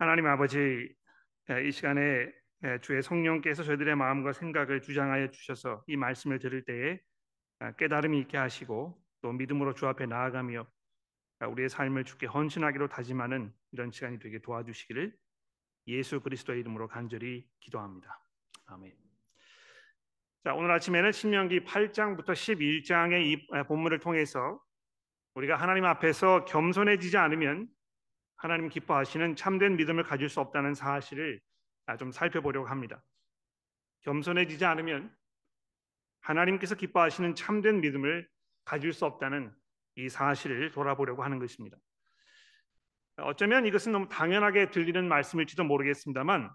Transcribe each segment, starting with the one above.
하나님 아버지 이 시간에 주의 성령께서 저희들의 마음과 생각을 주장하여 주셔서 이 말씀을 들을 때에 아, 깨달음이 있게 하시고 또 믿음으로 주 앞에 나아가며 아, 우리의 삶을 주께 헌신하기로 다짐하는 이런 시간이 되게 도와주시기를 예수 그리스도의 이름으로 간절히 기도합니다. 아멘. 자, 오늘 아침에는 신명기 8장부터 11장의 이 본문을 통해서 우리가 하나님 앞에서 겸손해지지 않으면 하나님 기뻐하시는 참된 믿음을 가질 수 없다는 사실을 좀 살펴보려고 합니다. 겸손해지지 않으면 하나님께서 기뻐하시는 참된 믿음을 가질 수 없다는 이 사실을 돌아보려고 하는 것입니다. 어쩌면 이것은 너무 당연하게 들리는 말씀일지도 모르겠습니다만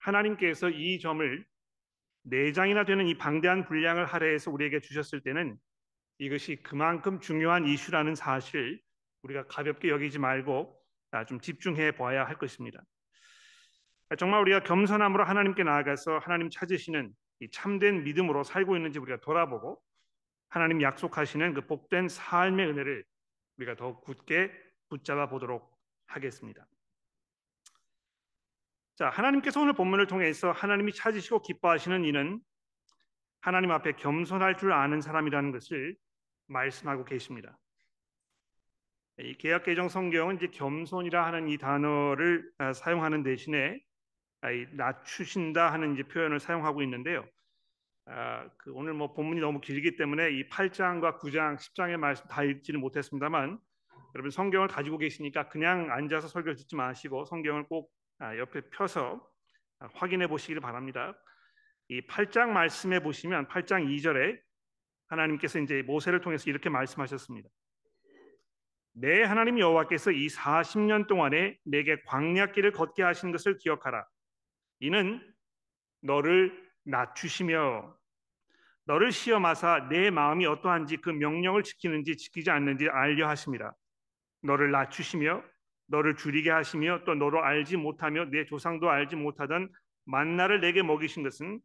하나님께서 이 점을 네 장이나 되는 이 방대한 분량을 할애해서 우리에게 주셨을 때는 이것이 그만큼 중요한 이슈라는 사실 우리가 가볍게 여기지 말고 아, 좀 집중해 보아야할 것입니다. 아, 정말 우리가 겸손함으로 하나님께 나아가서 하나님 찾으시는 참된 믿음으로 살고 있는지 우리가 돌아보고 하나님 약속하시는 그 복된 삶의 은혜를 우리가 더 굳게 붙잡아 보도록 하겠습니다. 자, 하나님께서 오늘 본문을 통해서 하나님이 찾으시고 기뻐하시는 이는 하나님 앞에 겸손할 줄 아는 사람이라는 것을 말씀하고 계십니다. 이 개약 개정 성경은 이제 겸손이라 하는 이 단어를 아, 사용하는 대신에 아, 낮추신다 하는 이제 표현을 사용하고 있는데요. 아, 그 오늘 뭐 본문이 너무 길기 때문에 이 8장과 9장, 10장의 말씀 다 읽지는 못했습니다만 여러분 성경을 가지고 계시니까 그냥 앉아서 설교 듣지 마시고 성경을 꼭 아, 옆에 펴서 확인해 보시기를 바랍니다. 이 8장 말씀에 보시면 8장 2절에 하나님께서 이제 모세를 통해서 이렇게 말씀하셨습니다. 내 하나님 여호와께서 이 40년 동안에 내게 광야길을 걷게 하신 것을 기억하라. 이는 너를 낮추시며 너를 시험하사 내 마음이 어떠한지 그 명령을 지키는지 지키지 않는지 알려 하십니다. 너를 낮추시며 너를 줄이게 하시며 또 너로 알지 못하며 내 조상도 알지 못하던 만나를 내게 먹이신 것은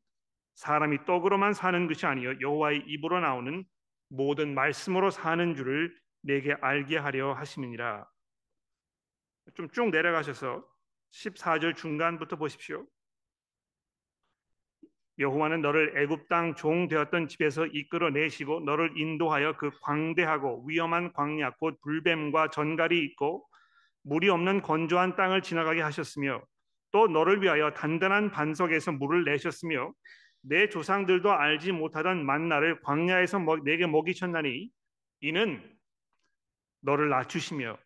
사람이 떡으로만 사는 것이 아니요 여호와의 입으로 나오는 모든 말씀으로 사는 줄을 내게 알게 하려 하심이니라. 좀 쭉 내려가셔서 14절 중간부터 보십시오. 여호와는 너를 애굽 땅 종 되었던 집에서 이끌어 내시고 너를 인도하여 그 광대하고 위험한 광야 곧 불뱀과 전갈이 있고 물이 없는 건조한 땅을 지나가게 하셨으며 또 너를 위하여 단단한 반석에서 물을 내셨으며 내 조상들도 알지 못하던 만나를 광야에서 내게 먹이셨나니 이는 너를 낮추시며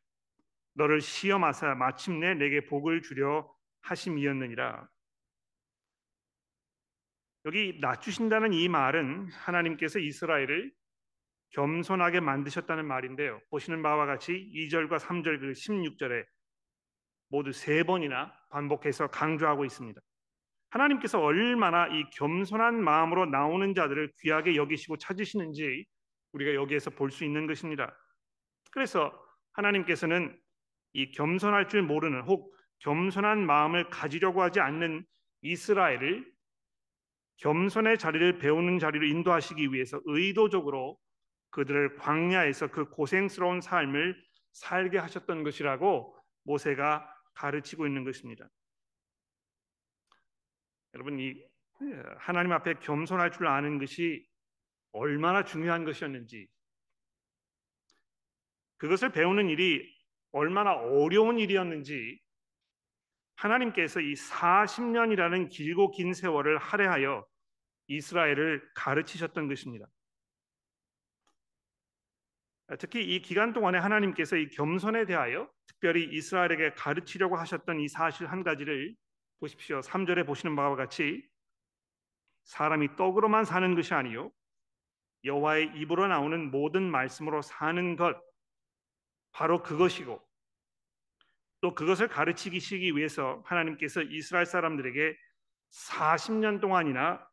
너를 시험하사 마침내 내게 복을 주려 하심이었느니라. 여기 낮추신다는 이 말은 하나님께서 이스라엘을 겸손하게 만드셨다는 말인데요. 보시는 바와 같이 2절과 3절 그 16절에 모두 세 번이나 반복해서 강조하고 있습니다. 하나님께서 얼마나 이 겸손한 마음으로 나오는 자들을 귀하게 여기시고 찾으시는지 우리가 여기에서 볼 수 있는 것입니다. 그래서 하나님께서는 이 겸손할 줄 모르는 혹 겸손한 마음을 가지려고 하지 않는 이스라엘을 겸손의 자리를 배우는 자리로 인도하시기 위해서 의도적으로 그들을 광야에서 그 고생스러운 삶을 살게 하셨던 것이라고 모세가 가르치고 있는 것입니다. 여러분 이 예, 하나님 앞에 겸손할 줄 아는 것이 얼마나 중요한 것이었는지 그것을 배우는 일이 얼마나 어려운 일이었는지 하나님께서 이 40년이라는 길고 긴 세월을 할애하여 이스라엘을 가르치셨던 것입니다. 특히 이 기간 동안에 하나님께서 이 겸손에 대하여 특별히 이스라엘에게 가르치려고 하셨던 이 사실 한 가지를 보십시오. 3절에 보시는 바와 같이 사람이 떡으로만 사는 것이 아니요 여호와의 입으로 나오는 모든 말씀으로 사는 것 바로 그것이고 또 그것을 가르치기 위해서 하나님께서 이스라엘 사람들에게 40년 동안이나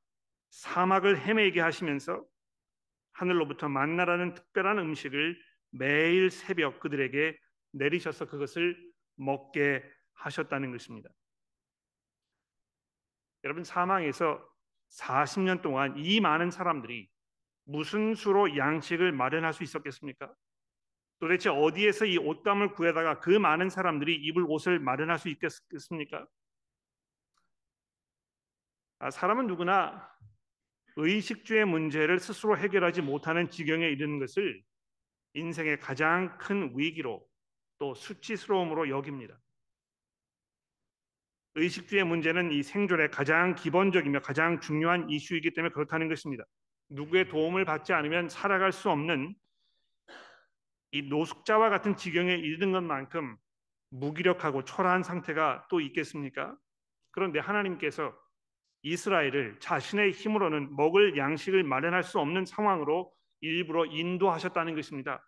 사막을 헤매게 하시면서 하늘로부터 만나라는 특별한 음식을 매일 새벽 그들에게 내리셔서 그것을 먹게 하셨다는 것입니다. 여러분 사망에서 40년 동안 이 많은 사람들이 무슨 수로 양식을 마련할 수 있었겠습니까? 도대체 어디에서 이 옷감을 구해다가 그 많은 사람들이 입을 옷을 마련할 수 있겠습니까? 아, 사람은 누구나 의식주의 문제를 스스로 해결하지 못하는 지경에 이르는 것을 인생의 가장 큰 위기로 또 수치스러움으로 여깁니다. 의식주의 문제는 이 생존의 가장 기본적이며 가장 중요한 이슈이기 때문에 그렇다는 것입니다. 누구의 도움을 받지 않으면 살아갈 수 없는 이 노숙자와 같은 지경에 이르는 것만큼 무기력하고 초라한 상태가 또 있겠습니까? 그런데 하나님께서 이스라엘을 자신의 힘으로는 먹을 양식을 마련할 수 없는 상황으로 일부러 인도하셨다는 것입니다.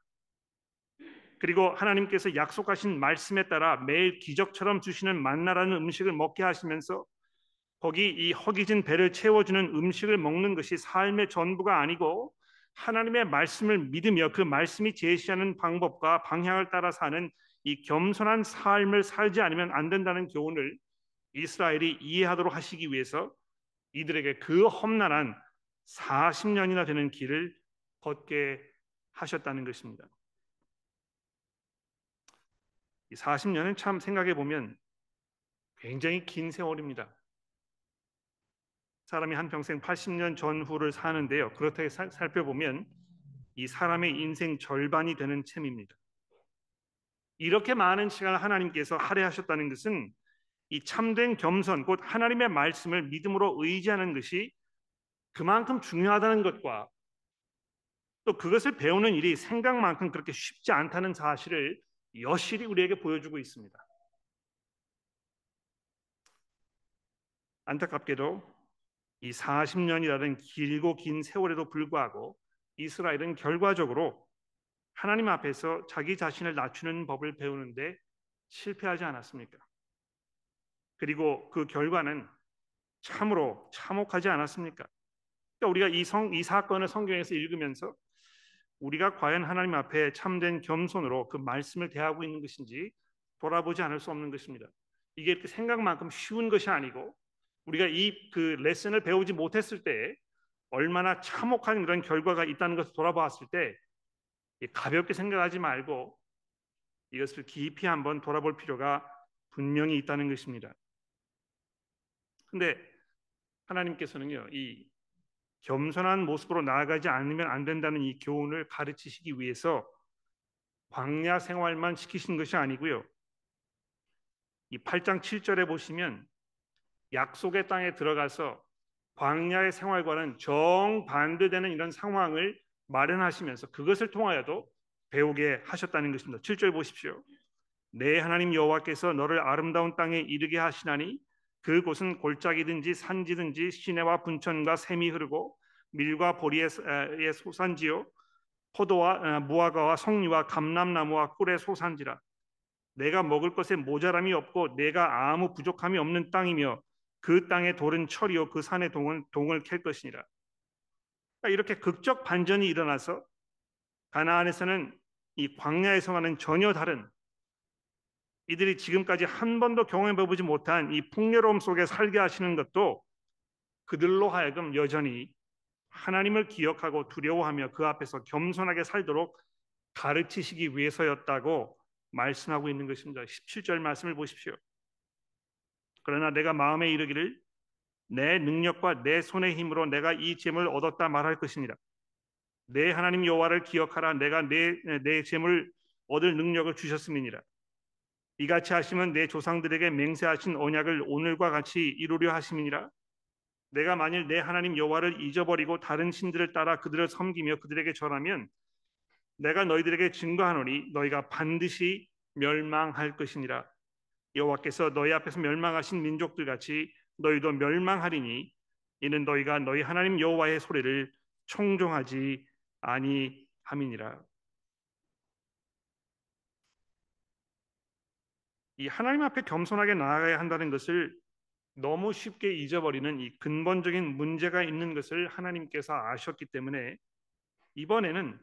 그리고 하나님께서 약속하신 말씀에 따라 매일 기적처럼 주시는 만나라는 음식을 먹게 하시면서 거기 이 허기진 배를 채워주는 음식을 먹는 것이 삶의 전부가 아니고 하나님의 말씀을 믿으며 그 말씀이 제시하는 방법과 방향을 따라 사는 이 겸손한 삶을 살지 않으면 안 된다는 교훈을 이스라엘이 이해하도록 하시기 위해서 이들에게 그 험난한 40년이나 되는 길을 걷게 하셨다는 것입니다. 이 40년은 참 생각해 보면 굉장히 긴 세월입니다. 사람이 한 평생 80년 전후를 사는데요. 그렇게 사, 살펴보면 이 사람의 인생 절반이 되는 셈입니다. 이렇게 많은 시간을 하나님께서 할애하셨다는 것은 이 참된 겸손, 곧 하나님의 말씀을 믿음으로 의지하는 것이 그만큼 중요하다는 것과 또 그것을 배우는 일이 생각만큼 그렇게 쉽지 않다는 사실을 여실히 우리에게 보여주고 있습니다. 안타깝게도 이 40년이라는 길고 긴 세월에도 불구하고 이스라엘은 결과적으로 하나님 앞에서 자기 자신을 낮추는 법을 배우는데 실패하지 않았습니까? 그리고 그 결과는 참으로 참혹하지 않았습니까? 그러니까 우리가 이, 성, 이 사건을 성경에서 읽으면서 우리가 과연 하나님 앞에 참된 겸손으로 그 말씀을 대하고 있는 것인지 돌아보지 않을 수 없는 것입니다. 이게 생각만큼 쉬운 것이 아니고 우리가 이 그 레슨을 배우지 못했을 때 얼마나 참혹한 그런 결과가 있다는 것을 돌아보았을 때 가볍게 생각하지 말고 이것을 깊이 한번 돌아볼 필요가 분명히 있다는 것입니다. 근데 하나님께서는요, 이 겸손한 모습으로 나아가지 않으면 안 된다는 이 교훈을 가르치시기 위해서 광야 생활만 시키신 것이 아니고요. 이 8장 7절에 보시면 약속의 땅에 들어가서 광야의 생활과는 정반대되는 이런 상황을 마련하시면서 그것을 통하여도 배우게 하셨다는 것입니다. 7절 보십시오. 내 네, 하나님 여호와께서 너를 아름다운 땅에 이르게 하시나니 그곳은 골짜기든지 산지든지 시내와 분천과 샘이 흐르고 밀과 보리의 소산지요 포도와 어, 무화과와 석류와 감람나무와 꿀의 소산지라 내가 먹을 것에 모자람이 없고 내가 아무 부족함이 없는 땅이며 그 땅의 돌은 철이요 그 산의 동은 동을 캘 것이니라. 그러니까 이렇게 극적 반전이 일어나서 가나안에서는 이 광야에서와는 전혀 다른 이들이 지금까지 한 번도 경험해 보지 못한 이 풍요로움 속에 살게 하시는 것도 그들로 하여금 여전히 하나님을 기억하고 두려워하며 그 앞에서 겸손하게 살도록 가르치시기 위해서였다고 말씀하고 있는 것입니다. 17절 말씀을 보십시오. 그러나 내가 마음에 이르기를 내 능력과 내 손의 힘으로 내가 이 재물을 얻었다 말할 것이니라. 내 하나님 여호와를 기억하라. 내가 내내 재물 얻을 능력을 주셨음이니라. 이같이 하시면 내 조상들에게 맹세하신 언약을 오늘과 같이 이루려 하심이니라. 내가 만일 내 하나님 여호와를 잊어버리고 다른 신들을 따라 그들을 섬기며 그들에게 절하면 내가 너희들에게 증거하노니 너희가 반드시 멸망할 것이니라. 여호와께서 너희 앞에서 멸망하신 민족들 같이 너희도 멸망하리니 이는 너희가 너희 하나님 여호와의 소리를 청종하지 아니함이니라. 이 하나님 앞에 겸손하게 나아가야 한다는 것을 너무 쉽게 잊어버리는 이 근본적인 문제가 있는 것을 하나님께서 아셨기 때문에 이번에는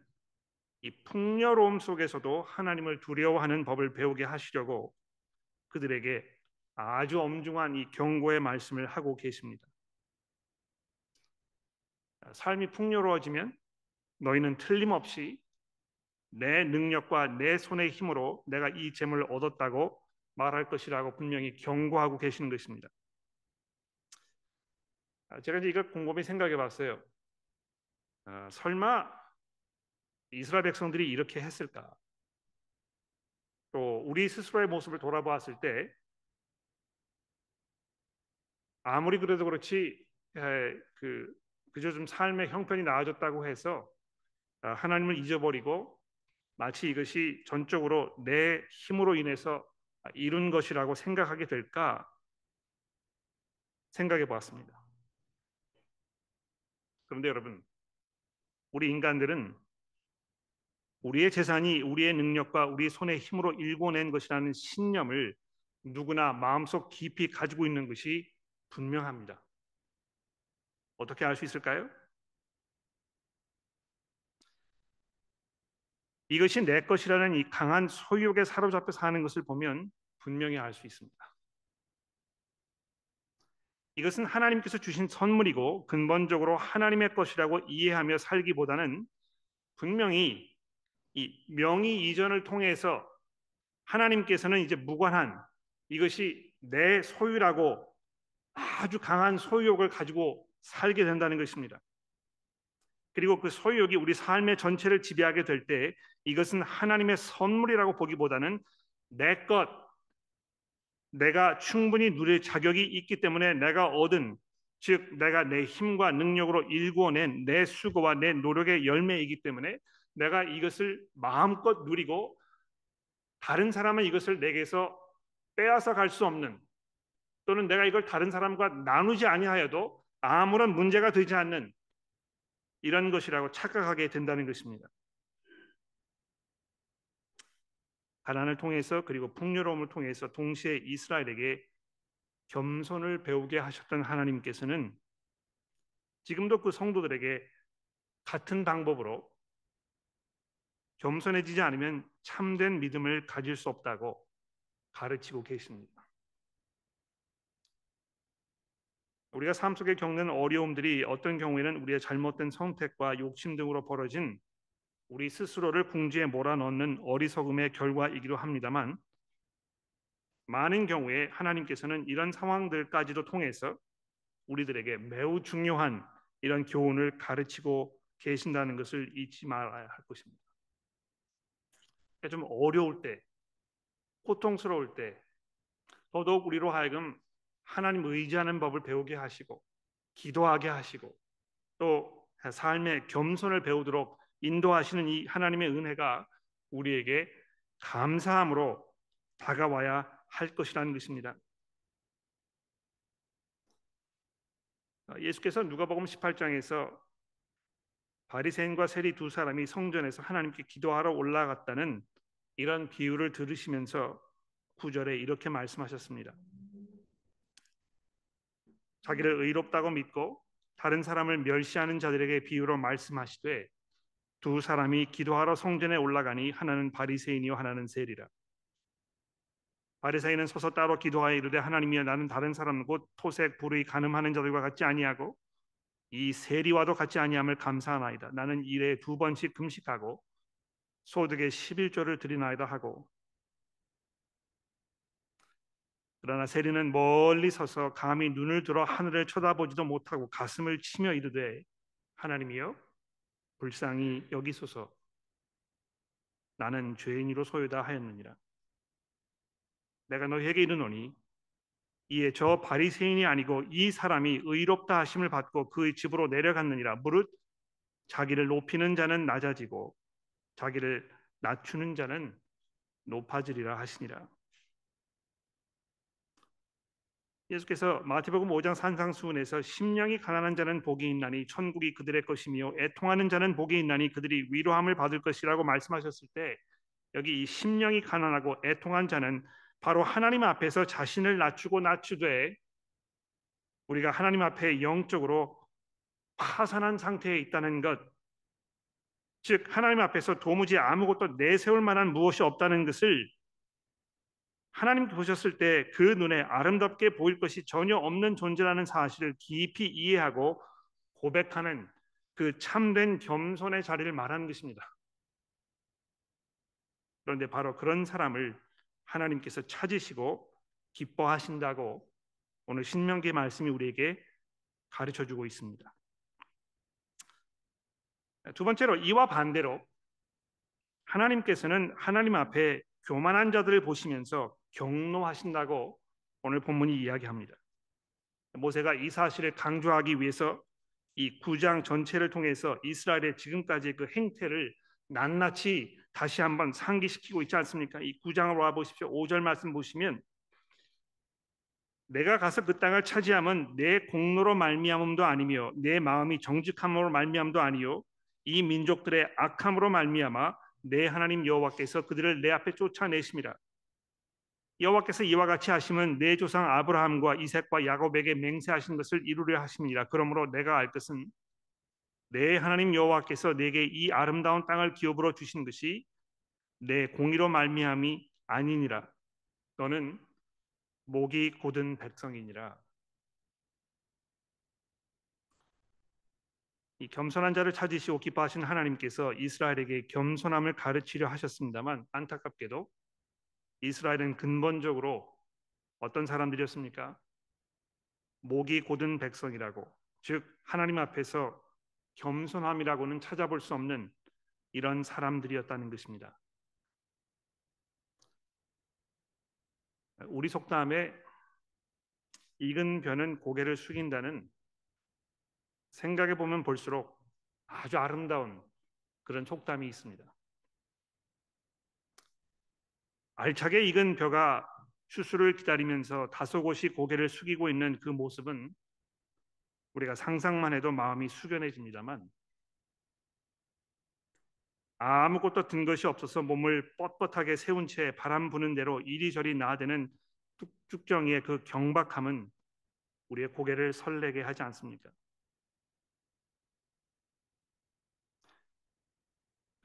이 풍요로움 속에서도 하나님을 두려워하는 법을 배우게 하시려고 그들에게 아주 엄중한 이 경고의 말씀을 하고 계십니다. 삶이 풍요로워지면 너희는 틀림없이 내 능력과 내 손의 힘으로 내가 이 재물을 얻었다고 말할 것이라고 분명히 경고하고 계시는 것입니다. 아, 제가 이제 이걸 곰곰이 생각해 봤어요. 아, 설마 이스라엘 백성들이 이렇게 했을까? 또 우리 스스로의 모습을 돌아보았을 때 아무리 그래도 그렇지 그 그저 좀 삶의 형편이 나아졌다고 해서 어, 하나님을 잊어버리고 마치 이것이 전적으로 내 힘으로 인해서 이룬 것이라고 생각하게 될까 생각해 보았습니다. 그런데 여러분, 우리 인간들은 우리의 재산이 우리의 능력과 우리의 손의 힘으로 일궈낸 것이라는 신념을 누구나 마음속 깊이 가지고 있는 것이 분명합니다. 어떻게 알 수 있을까요? 이것이 내 것이라는 이 강한 소유욕에 사로잡혀 사는 것을 보면 분명히 알 수 있습니다. 이것은 하나님께서 주신 선물이고 근본적으로 하나님의 것이라고 이해하며 살기보다는 분명히 이 명의 이전을 통해서 하나님께서는 이제 무관한 이것이 내 소유라고 아주 강한 소유욕을 가지고 살게 된다는 것입니다. 그리고 그 소유욕이 우리 삶의 전체를 지배하게 될 때 이것은 하나님의 선물이라고 보기보다는 내 것, 내가 충분히 누릴 자격이 있기 때문에 내가 얻은 즉 내가 내 힘과 능력으로 일구어낸 내 수고와 내 노력의 열매이기 때문에 내가 이것을 마음껏 누리고 다른 사람은 이것을 내게서 빼앗아 갈 수 없는 또는 내가 이걸 다른 사람과 나누지 아니하여도 아무런 문제가 되지 않는 이런 것이라고 착각하게 된다는 것입니다. 가난을 통해서 그리고 풍요로움을 통해서 동시에 이스라엘에게 겸손을 배우게 하셨던 하나님께서는 지금도 그 성도들에게 같은 방법으로 겸손해지지 않으면 참된 믿음을 가질 수 없다고 가르치고 계십니다. 우리가 삶 속에 겪는 어려움들이 어떤 경우에는 우리의 잘못된 선택과 욕심 등으로 벌어진 우리 스스로를 궁지에 몰아넣는 어리석음의 결과이기도 합니다만 많은 경우에 하나님께서는 이런 상황들까지도 통해서 우리들에게 매우 중요한 이런 교훈을 가르치고 계신다는 것을 잊지 말아야 할 것입니다. 그러니까 좀 어려울 때, 고통스러울 때, 더더욱 우리로 하여금 하나님 의지하는 법을 배우게 하시고, 기도하게 하시고, 또 삶의 겸손을 배우도록 인도하시는 이 하나님의 은혜가 우리에게 감사함으로 다가와야 할 것이라는 것입니다. 아, 예수께서 누가복음 18장에서 바리새인과 세리 두 사람이 성전에서 하나님께 기도하러 올라갔다는 이런 비유를 들으시면서 구절에 이렇게 말씀하셨습니다. 자기를 의롭다고 믿고 다른 사람을 멸시하는 자들에게 비유로 말씀하시되 두 사람이 기도하러 성전에 올라가니 하나는 바리새인이요 하나는 세리라. 바리새인은 서서 따로 기도하여 이르되 하나님이여 나는 다른 사람 곧 토색 불의 가늠하는 자들과 같지 아니하고 이 세리와도 같지 아니함을 감사하나이다. 나는 일에 두 번씩 금식하고 소득의 11조를 드리나이다 하고 그러나 세리는 멀리 서서 감히 눈을 들어 하늘을 쳐다보지도 못하고 가슴을 치며 이르되 하나님이여 불쌍히 여기소서 나는 죄인으로 소유다 하였느니라 내가 너에게 이르노니 이에 저 바리새인이 아니고 이 사람이 의롭다 하심을 받고 그의 집으로 내려갔느니라 무릇 자기를 높이는 자는 낮아지고 자기를 낮추는 자는 높아지리라 하시니라. 예수께서 마태복음 5장 산상수훈에서 심령이 가난한 자는 복이 있나니 천국이 그들의 것이며 애통하는 자는 복이 있나니 그들이 위로함을 받을 것이라고 말씀하셨을 때 여기 이 심령이 가난하고 애통한 자는 바로 하나님 앞에서 자신을 낮추고 낮추되 우리가 하나님 앞에 영적으로 파산한 상태에 있다는 것즉 하나님 앞에서 도무지 아무것도 내세울 만한 무엇이 없다는 것을 하나님 보셨을 때 그 눈에 아름답게 보일 것이 전혀 없는 존재라는 사실을 깊이 이해하고 고백하는 그 참된 겸손의 자리를 말하는 것입니다. 그런데 바로 그런 사람을 하나님께서 찾으시고 기뻐하신다고 오늘 신명기 말씀이 우리에게 가르쳐 주고 있습니다. 두 번째로 이와 반대로 하나님께서는 하나님 앞에 교만한 자들을 보시면서 경노하신다고 오늘 본문이 이야기합니다. 모세가 이 사실을 강조하기 위해서 이 구장 전체를 통해서 이스라엘의 지금까지의 그 행태를 낱낱이 다시 한번 상기시키고 있지 않습니까? 이 구장을 와 보십시오. 5절 말씀 보시면 내가 가서 그 땅을 차지함은 내 공로로 말미암음도 아니며 내 마음이 정직함으로 말미암도 아니요 이 민족들의 악함으로 말미암아 내 하나님 여호와께서 그들을 내 앞에 쫓아내십니다. 여호와께서 이와 같이 하심은 내 조상 아브라함과 이삭과 야곱에게 맹세하신 것을 이루려 하십니다. 그러므로 내가 알 것은 내 하나님 여호와께서 내게 이 아름다운 땅을 기업으로 주신 것이 내 공의로 말미함이 아니니라. 너는 목이 곧은 백성이니라. 이 겸손한 자를 찾으시고 기뻐하신 하나님께서 이스라엘에게 겸손함을 가르치려 하셨습니다만 안타깝게도 이스라엘은 근본적으로 어떤 사람들이었습니까? 목이 고든 백성이라고 즉 하나님 앞에서 겸손함이라고는 찾아볼 수 없는 이런 사람들이었다는 것입니다. 우리 속담에 익은 변은 고개를 숙인다는 생각해 보면 볼수록 아주 아름다운 그런 촉담이 있습니다. 알차게 익은 벼가 추수를 기다리면서 다소곳이 고개를 숙이고 있는 그 모습은 우리가 상상만 해도 마음이 숙연해집니다만 아무것도 든 것이 없어서 몸을 뻣뻣하게 세운 채 바람 부는 대로 이리저리 나아대는 쭉정이의 그 경박함은 우리의 고개를 설레게 하지 않습니까?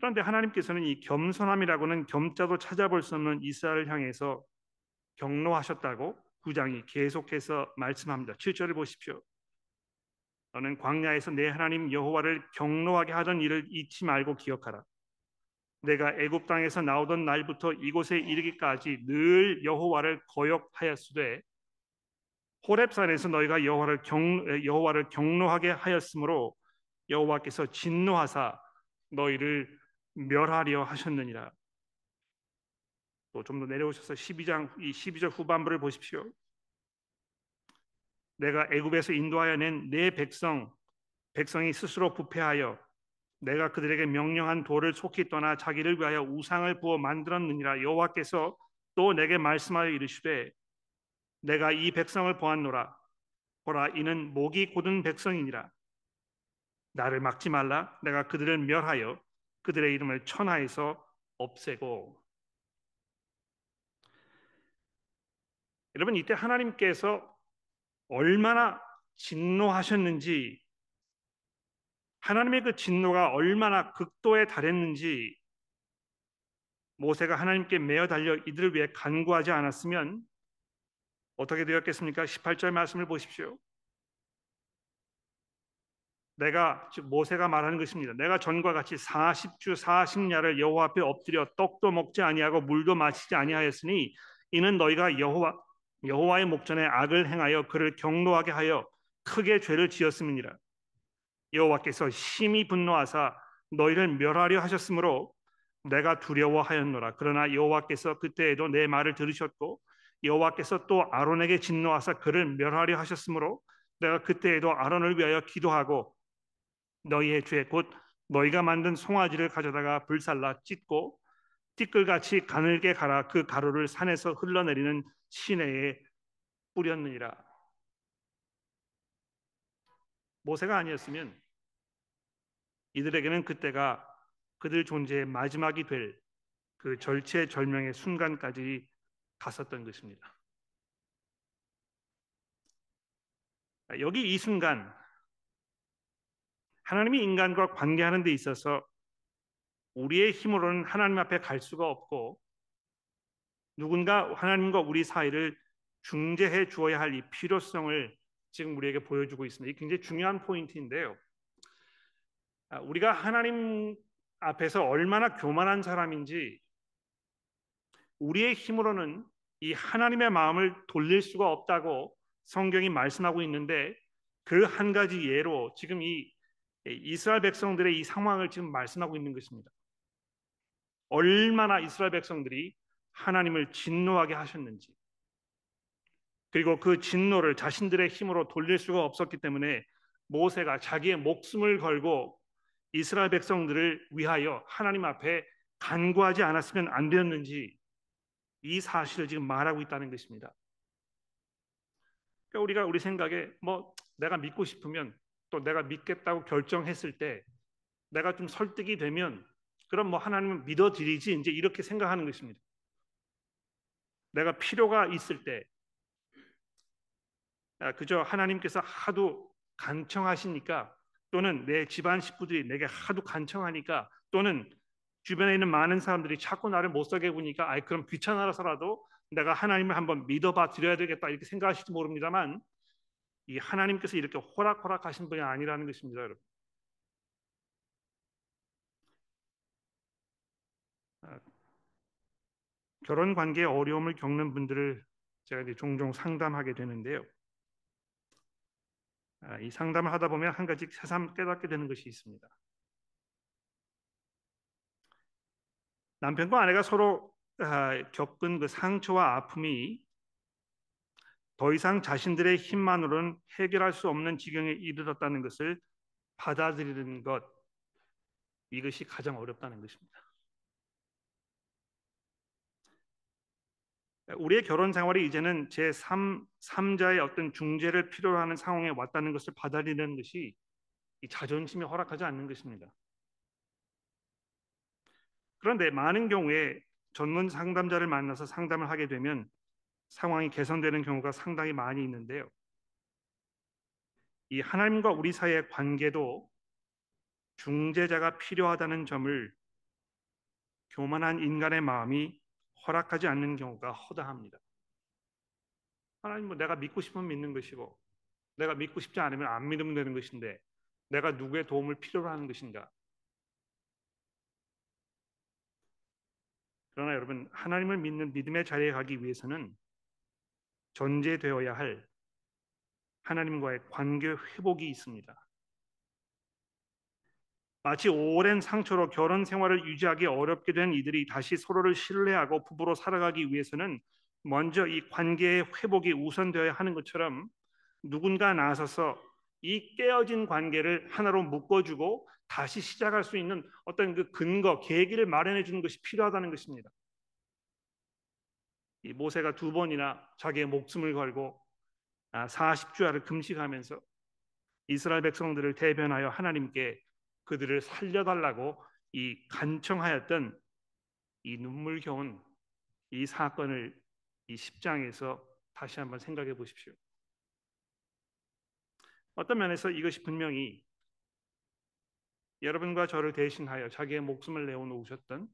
그런데 하나님께서는 이 겸손함이라고는 겸자도 찾아볼 수 없는 이스라엘을 향해서 경로하셨다고 구장이 계속해서 말씀합니다. 7절을 보십시오. 너는 광야에서 내 하나님 여호와를 경로하게 하던 일을 잊지 말고 기억하라. 내가 애굽 땅에서 나오던 날부터 이곳에 이르기까지 늘 여호와를 거역하였으되 호렙산에서 너희가 여호와를 경 여호와를 경로하게 하였으므로 여호와께서 진노하사 너희를 멸하려 하셨느니라. 또 좀 더 내려오셔서 12장 이 12절 후반부를 보십시오. 내가 애굽에서 인도하여 낸 내 백성 백성이 스스로 부패하여 내가 그들에게 명령한 돌을 속히 떠나 자기를 위하여 우상을 부어 만들었느니라 여호와께서 또 내게 말씀하여 이르시되 내가 이 백성을 보았노라 보라 이는 목이 곧은 백성이니라 나를 막지 말라 내가 그들을 멸하여 그들의 이름을 천하에서 없애고 여러분 이때 하나님께서 얼마나 진노하셨는지 하나님의 그 진노가 얼마나 극도에 달했는지 모세가 하나님께 매어 달려 이들을 위해 간구하지 않았으면 어떻게 되었겠습니까? 18절 말씀을 보십시오. 내가 모세가 말하는 것입니다. 내가 전과 같이 40주 40야를 여호와 앞에 엎드려 떡도 먹지 아니하고 물도 마시지 아니하였으니 이는 너희가 여호와 여호와의 목전에 악을 행하여 그를 경로하게 하여 크게 죄를 지었음이니라. 여호와께서 심히 분노하사 너희를 멸하려 하셨으므로 내가 두려워하였노라. 그러나 여호와께서 그때에도 내 말을 들으셨고 여호와께서 또 아론에게 진노하사 그를 멸하려 하셨으므로 내가 그때에도 아론을 위하여 기도하고 너희의 죄 곧 너희가 만든 송아지를 가져다가 불살라 찢고 띠끌같이 가늘게 갈아 그 가루를 산에서 흘러내리는 시내에 뿌렸느니라. 모세가 아니었으면 이들에게는 그때가 그들 존재의 마지막이 될 그 절체절명의 순간까지 갔었던 것입니다. 여기 이 순간 하나님이 인간과 관계하는 데 있어서 우리의 힘으로는 하나님 앞에 갈 수가 없고 누군가 하나님과 우리 사이를 중재해 주어야 할 이 필요성을 지금 우리에게 보여주고 있습니다. 이 굉장히 중요한 포인트인데요. 아, 우리가 하나님 앞에서 얼마나 교만한 사람인지 우리의 힘으로는 이 하나님의 마음을 돌릴 수가 없다고 성경이 말씀하고 있는데 그 한 가지 예로 지금 이 예, 이스라엘 백성들의 이 상황을 지금 말씀하고 있는 것입니다. 얼마나 이스라엘 백성들이 하나님을 진노하게 하셨는지 그리고 그 진노를 자신들의 힘으로 돌릴 수가 없었기 때문에 모세가 자기의 목숨을 걸고 이스라엘 백성들을 위하여 하나님 앞에 간구하지 않았으면 안 되었는지 이 사실을 지금 말하고 있다는 것입니다. 그러니까 우리가 우리 생각에 뭐 내가 믿고 싶으면 또 내가 믿겠다고 결정했을 때 내가 좀 설득이 되면 그럼 뭐 하나님은 믿어드리지 이제 이렇게 생각하는 것입니다. 내가 필요가 있을 때 아, 그저 하나님께서 하도 간청하시니까 또는 내 집안 식구들이 내게 하도 간청하니까 또는 주변에 있는 많은 사람들이 자꾸 나를 못사게 보니까 아이 그럼 귀찮아서라도 내가 하나님을 한번 믿어봐 드려야 되겠다 이렇게 생각하실지 모릅니다만 이 하나님께서 이렇게 호락호락하신 분이 아니라는 것입니다, 여러분. 아, 결혼 관계에 어려움을 겪는 분들을 제가 이제 종종 상담하게 되는데요. 아, 이 상담을 하다 보면 한 가지 새삼 깨닫게 되는 것이 있습니다. 남편과 아내가 서로 아, 겪은 그 상처와 아픔이 더 이상 자신들의 힘만으로는 해결할 수 없는 지경에 이르렀다는 것을 받아들이는 것 이것이 가장 어렵다는 것입니다. 우리의 결혼 생활이 이제는 제3 3자의 어떤 중재를 필요로 하는 상황에 왔다는 것을 받아들이는 것이 자존심이 허락하지 않는 것입니다. 그런데 많은 경우에 전문 상담자를 만나서 상담을 하게 되면 상황이 개선되는 경우가 상당히 많이 있는데요. 이 하나님과 우리 사이의 관계도 중재자가 필요하다는 점을 교만한 인간의 마음이 허락하지 않는 경우가 허다합니다. 하나님 뭐 내가 믿고 싶으면 믿는 것이고 내가 믿고 싶지 않으면 안 믿으면 되는 것인데 내가 누구의 도움을 필요로 하는 것인가? 그러나 여러분 하나님을 믿는 믿음의 자리에 가기 위해서는 전제되어야 할 하나님과의 관계 회복이 있습니다. 마치 오랜 상처로 결혼 생활을 유지하기 어렵게 된 이들이 다시 서로를 신뢰하고 부부로 살아가기 위해서는 먼저 이 관계의 회복이 우선되어야 하는 것처럼 누군가 나서서 이 깨어진 관계를 하나로 묶어주고 다시 시작할 수 있는 어떤 그 근거, 계기를 마련해 주는 것이 필요하다는 것입니다. 모세가 두 번이나 자기의 목숨을 걸고 40주야를 아, 금식하면서 이스라엘 백성들을 대변하여 하나님께 그들을 살려달라고 이 간청하였던 이 눈물겨운 이 사건을 이 10장에서 다시 한번 생각해 보십시오. 어떤 면에서 이것이 분명히 여러분과 저를 대신하여 자기의 목숨을 내어놓으셨던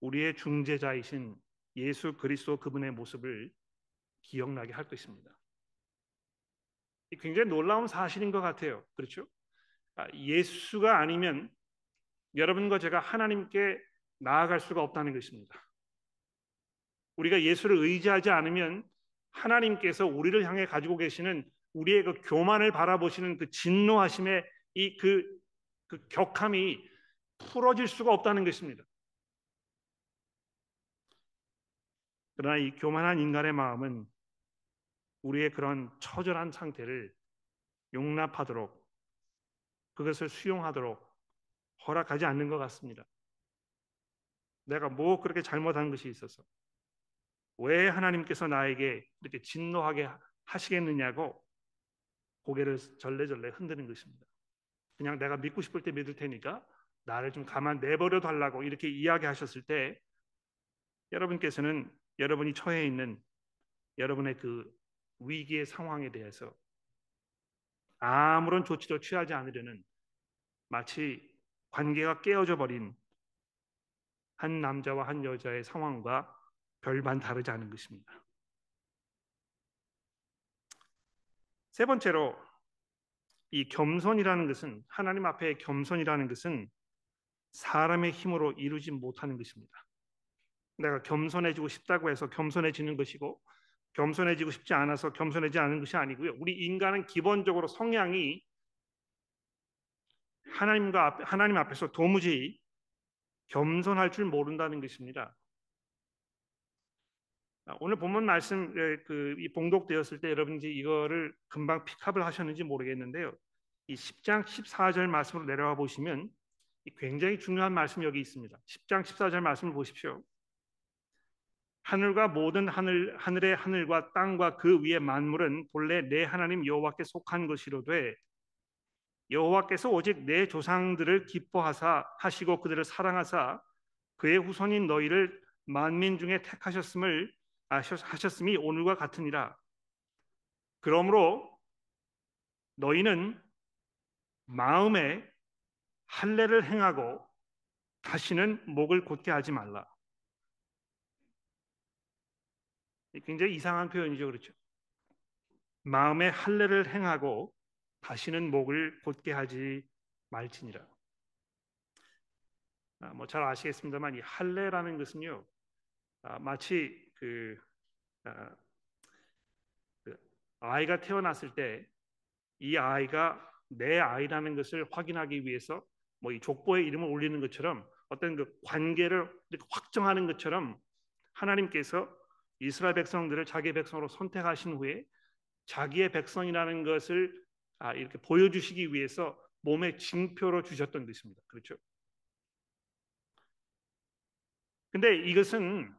우리의 중재자이신 예수 그리스도 그분의 모습을 기억나게 할 것입니다. 굉장히 놀라운 사실인 것 같아요. 그렇죠? 아, 예수가 아니면 여러분과 제가 하나님께 나아갈 수가 없다는 것입니다. 우리가 예수를 의지하지 않으면 하나님께서 우리를 향해 가지고 계시는 우리의 그 교만을 바라보시는 그 진노하심의 이 그 그 격함이 풀어질 수가 없다는 것입니다. 그러나 이 교만한 인간의 마음은 우리의 그런 처절한 상태를 용납하도록 그것을 수용하도록 허락하지 않는 것 같습니다. 내가 뭐 그렇게 잘못한 것이 있어서 왜 하나님께서 나에게 이렇게 진노하게 하시겠느냐고 고개를 절레절레 흔드는 것입니다. 그냥 내가 믿고 싶을 때 믿을 테니까 나를 좀 가만 내버려 달라고 이렇게 이야기하셨을 때 여러분께서는 여러분이 처해 있는 여러분의 그 위기의 상황에 대해서 아무런 조치도 취하지 않으려는 마치 관계가 깨어져 버린 한 남자와 한 여자의 상황과 별반 다르지 않은 것입니다. 세 번째로 이 겸손이라는 것은 하나님 앞에 겸손이라는 것은 사람의 힘으로 이루지 못하는 것입니다. 내가 겸손해지고 싶다고 해서 겸손해지는 것이고 겸손해지고 싶지 않아서 겸손해지 않은 것이 아니고요. 우리 인간은 기본적으로 성향이 하나님과 하나님 앞에서 도무지 겸손할 줄 모른다는 것입니다. 아, 오늘 본문 말씀 예, 그 봉독되었을 때 여러분 이 이거를 금방 픽업을 하셨는지 모르겠는데요. 이 10장 14절 말씀으로 내려와 보시면 굉장히 중요한 말씀 여기 있습니다. 10장 14절 말씀을 보십시오. 하늘과 모든 하늘 하늘의 하늘과 땅과 그 위의 만물은 본래 내 하나님 여호와께 속한 것이로되 여호와께서 오직 내 조상들을 기뻐하사 하시고 그들을 사랑하사 그의 후손인 너희를 만민 중에 택하셨음을 하셨음이 오늘과 같으니라. 그러므로 너희는 마음에 할례를 행하고 다시는 목을 곧게 하지 말라. 굉장히 이상한 표현이죠. 그렇죠? 마음에 할례를 행하고 다시는 목을 곧게 하지 말지니라. 아, 뭐잘 아시겠습니다만 이 할례라는 것은요 아, 마치 그, 아, 그 아이가 태어났을 때 이 아이가 내 아이라는 것을 확인하기 위해서 뭐 이 족보에 이름을 올리는 것처럼 어떤 그 관계를 확정하는 것처럼 하나님께서 이스라엘 백성들을 자기 백성으로 선택하신 후에 자기의 백성이라는 것을 아, 이렇게 보여주시기 위해서 몸의 징표로 주셨던 것입니다. 그렇죠? 근데 이것은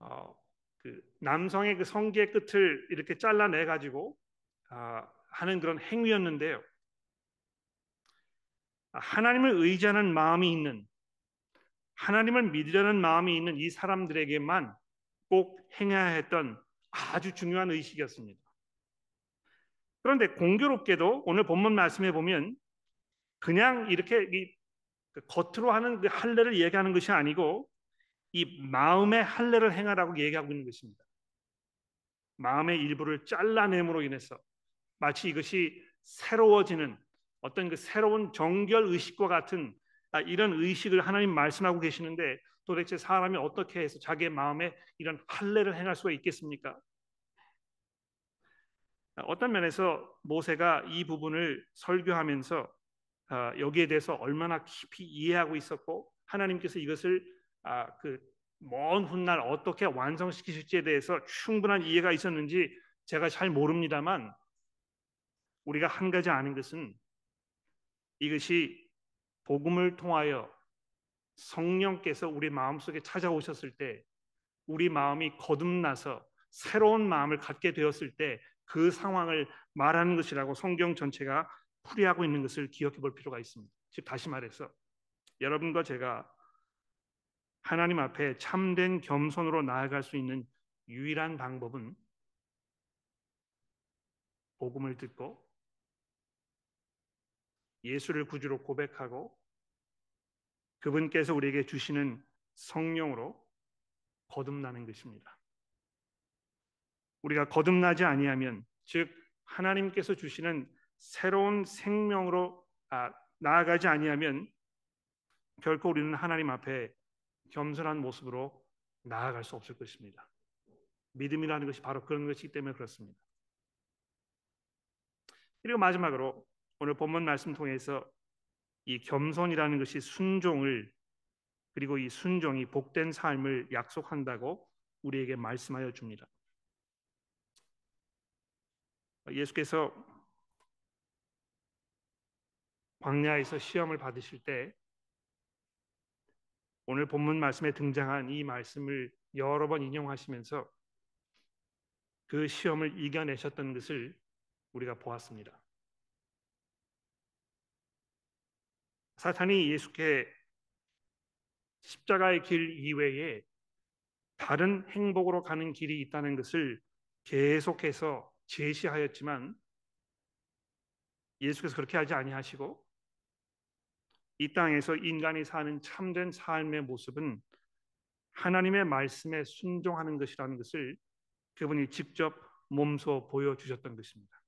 어, 그 남성의 그 성기의 끝을 이렇게 잘라내 가지고 아, 하는 그런 행위였는데요. 하나님을 의지하는 마음이 있는 하나님을 믿으려는 마음이 있는 이 사람들에게만 꼭 행해야 했던 아주 중요한 의식이었습니다. 그런데 공교롭게도 오늘 본문 말씀에 보면 그냥 이렇게 그 겉으로 하는 그 할례를 얘기하는 것이 아니고 이 마음의 할례를 행하라고 얘기하고 있는 것입니다. 마음의 일부를 잘라냄으로 인해서 마치 이것이 새로워지는 어떤 그 새로운 정결 의식과 같은 아, 이런 의식을 하나님 말씀하고 계시는데 도대체 사람이 어떻게 해서 자기의 마음에 이런 할례를 행할 수가 있겠습니까? 어떤 면에서 모세가 이 부분을 설교하면서 아, 여기에 대해서 얼마나 깊이 이해하고 있었고 하나님께서 이것을 아, 그먼 훗날 어떻게 완성시키실지에 대해서 충분한 이해가 있었는지 제가 잘 모릅니다만 우리가 한 가지 아는 것은 이것이 복음을 통하여 성령께서 우리 마음속에 찾아오셨을 때 우리 마음이 거듭나서 새로운 마음을 갖게 되었을 때 그 상황을 말하는 것이라고 성경 전체가 풀이하고 있는 것을 기억해 볼 필요가 있습니다. 즉 다시 말해서 여러분과 제가 하나님 앞에 참된 겸손으로 나아갈 수 있는 유일한 방법은 복음을 듣고 예수를 구주로 고백하고 그분께서 우리에게 주시는 성령으로 거듭나는 것입니다. 우리가 거듭나지 아니하면 즉 하나님께서 주시는 새로운 생명으로 아, 나아가지 아니하면 결코 우리는 하나님 앞에 겸손한 모습으로 나아갈 수 없을 것입니다. 믿음이라는 것이 바로 그런 것이기 때문에 그렇습니다. 그리고 마지막으로 오늘 본문 말씀 통해서 이 겸손이라는 것이 순종을 그리고 이 순종이 복된 삶을 약속한다고 우리에게 말씀하여 줍니다. 예수께서 광야에서 시험을 받으실 때 오늘 본문 말씀에 등장한 이 말씀을 여러 번 인용하시면서 그 시험을 이겨내셨던 것을 우리가 보았습니다. 사탄이 예수께 십자가의 길 이외에 다른 행복으로 가는 길이 있다는 것을 계속해서 제시하였지만 예수께서 그렇게 하지 아니하시고 이 땅에서 인간이 사는 참된 삶의 모습은 하나님의 말씀에 순종하는 것이라는 것을 그분이 직접 몸소 보여주셨던 것입니다.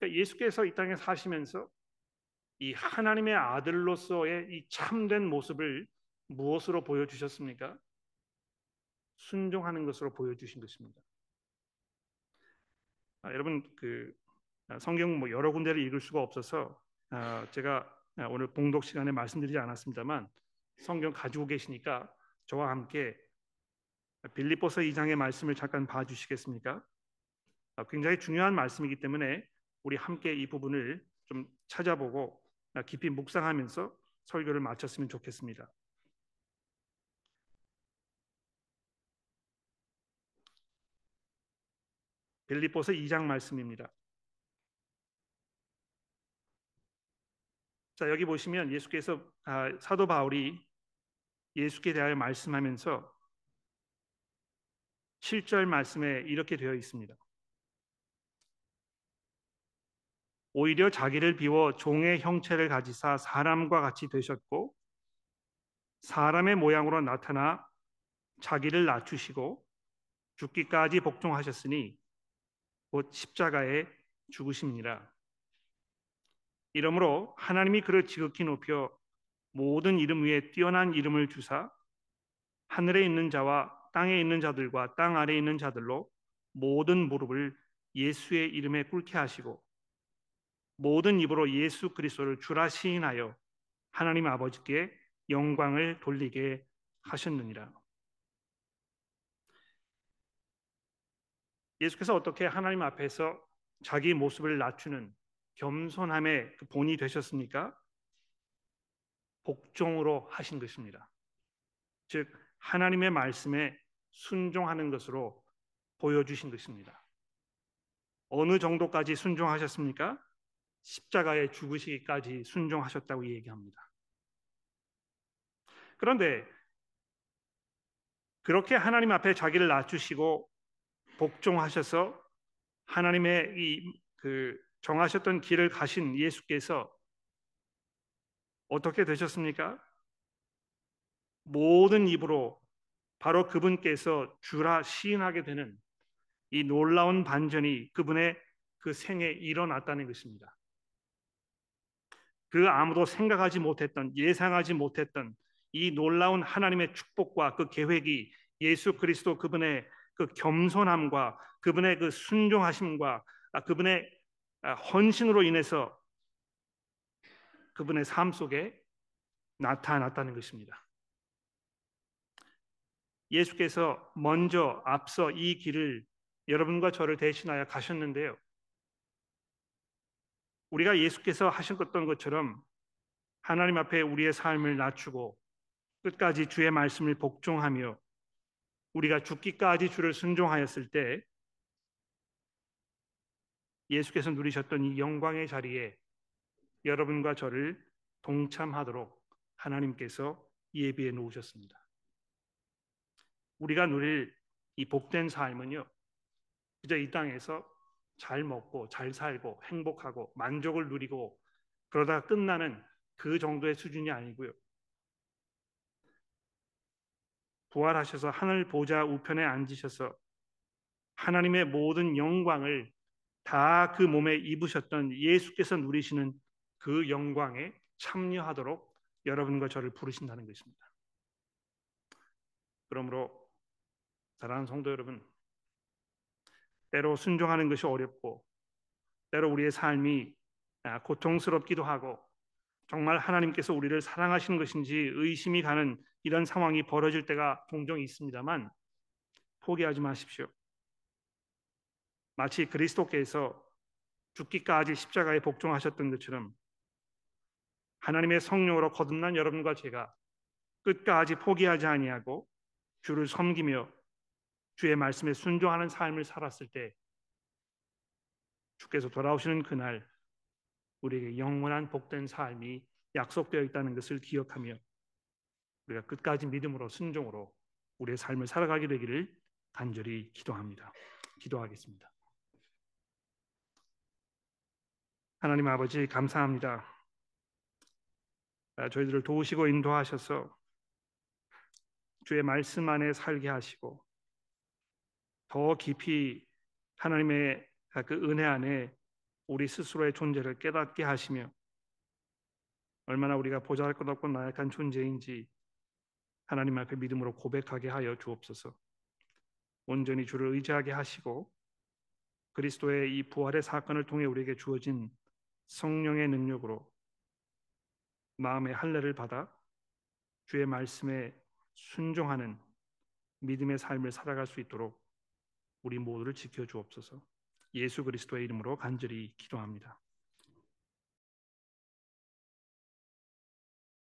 그러니까 예수께서 이 땅에 사시면서 이 하나님의 아들로서의 이 참된 모습을 무엇으로 보여주셨습니까? 순종하는 것으로 보여주신 것입니다. 아, 여러분 그 아, 성경 뭐 여러 군데를 읽을 수가 없어서 아, 제가 아, 오늘 봉독 시간에 말씀드리지 않았습니다만 성경 가지고 계시니까 저와 함께 빌립보서 2장의 말씀을 잠깐 봐주시겠습니까? 아, 굉장히 중요한 말씀이기 때문에 우리 함께 이 부분을 좀 찾아보고 깊이 묵상하면서 설교를 마쳤으면 좋겠습니다. 빌립보서 2장 말씀입니다. 자 여기 보시면 예수께서 아, 사도 바울이 예수께 대하여 말씀하면서 7절 말씀에 이렇게 되어 있습니다. 오히려 자기를 비워 종의 형체를 가지사 사람과 같이 되셨고 사람의 모양으로 나타나 자기를 낮추시고 죽기까지 복종하셨으니 곧 십자가에 죽으십니다. 이러므로 하나님이 그를 지극히 높여 모든 이름 위에 뛰어난 이름을 주사 하늘에 있는 자와 땅에 있는 자들과 땅 아래에 있는 자들로 모든 무릎을 예수의 이름에 꿇게 하시고 모든 입으로 예수 그리스도를 주라 시인하여 하나님 아버지께 영광을 돌리게 하셨느니라. 예수께서 어떻게 하나님 앞에서 자기 모습을 낮추는 겸손함의 그 본이 되셨습니까? 복종으로 하신 것입니다. 즉 하나님의 말씀에 순종하는 것으로 보여주신 것입니다. 어느 정도까지 순종하셨습니까? 십자가에 죽으시기까지 순종하셨다고 얘기합니다. 그런데 그렇게 하나님 앞에 자기를 낮추시고 복종하셔서 하나님의 이 그 정하셨던 길을 가신 예수께서 어떻게 되셨습니까? 모든 입으로 바로 그분께서 주라 시인하게 되는 이 놀라운 반전이 그분의 그 생에 일어났다는 것입니다. 그 아무도 생각하지 못했던 예상하지 못했던 이 놀라운 하나님의 축복과 그 계획이 예수 그리스도 그분의 그 겸손함과 그분의 그 순종하심과 아, 그분의 아, 헌신으로 인해서 그분의 삶 속에 나타났다는 것입니다. 예수께서 먼저 앞서 이 길을 여러분과 저를 대신하여 가셨는데요. 우리가 예수께서 하셨던 것처럼 하나님 앞에 우리의 삶을 낮추고 끝까지 주의 말씀을 복종하며 우리가 죽기까지 주를 순종하였을 때 예수께서 누리셨던 이 영광의 자리에 여러분과 저를 동참하도록 하나님께서 예비해 놓으셨습니다. 우리가 누릴 이 복된 삶은요, 그저 이 땅에서 잘 먹고 잘 살고 행복하고 만족을 누리고 그러다가 끝나는 그 정도의 수준이 아니고요. 부활하셔서 하늘 보좌 우편에 앉으셔서 하나님의 모든 영광을 다 그 몸에 입으셨던 예수께서 누리시는 그 영광에 참여하도록 여러분과 저를 부르신다는 것입니다. 그러므로 사랑하는 성도 여러분, 때로 순종하는 것이 어렵고 때로 우리의 삶이 아, 고통스럽기도 하고 정말 하나님께서 우리를 사랑하시는 것인지 의심이 가는 이런 상황이 벌어질 때가 종종 있습니다만 포기하지 마십시오. 마치 그리스도께서 죽기까지 십자가에 복종하셨던 것처럼 하나님의 성령으로 거듭난 여러분과 제가 끝까지 포기하지 아니하고 주를 섬기며 주의 말씀에 순종하는 삶을 살았을 때 주께서 돌아오시는 그날 우리에게 영원한 복된 삶이 약속되어 있다는 것을 기억하며 우리가 끝까지 믿음으로 순종으로 우리의 삶을 살아가게 되기를 간절히 기도합니다. 기도하겠습니다. 하나님 아버지 감사합니다. 저희들을 도우시고 인도하셔서 주의 말씀 안에 살게 하시고 더 깊이 하나님의 그 은혜 안에 우리 스스로의 존재를 깨닫게 하시며 얼마나 우리가 보잘것없고 나약한 존재인지 하나님 앞에 믿음으로 고백하게 하여 주옵소서. 온전히 주를 의지하게 하시고 그리스도의 이 부활의 사건을 통해 우리에게 주어진 성령의 능력으로 마음의 할례를 받아 주의 말씀에 순종하는 믿음의 삶을 살아갈 수 있도록 우리 모두를 지켜 주옵소서. 예수 그리스도의 이름으로 간절히 기도합니다.